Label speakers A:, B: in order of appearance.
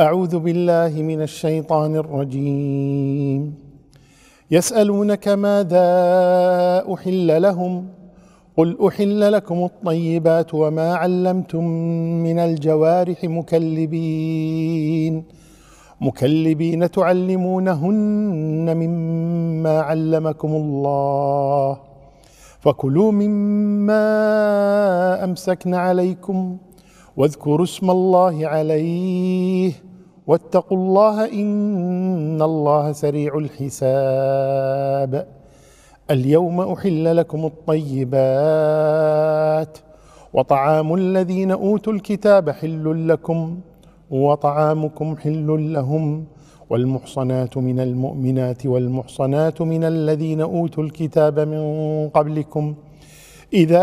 A: أعوذ بالله من الشيطان الرجيم يسألونك ماذا أحل لهم قل أحل لكم الطيبات وما علمتم من الجوارح مكلبين مكلبين تعلمونهن مما علمكم الله فكلوا مما أمسكن عليكم واذكروا اسم الله عليه واتقوا الله إن الله سريع الحساب اليوم أحل لكم الطيبات وطعام الذين أوتوا الكتاب حل لكم وطعامكم حل لهم والمحصنات من المؤمنات والمحصنات من الذين أوتوا الكتاب من قبلكم إذا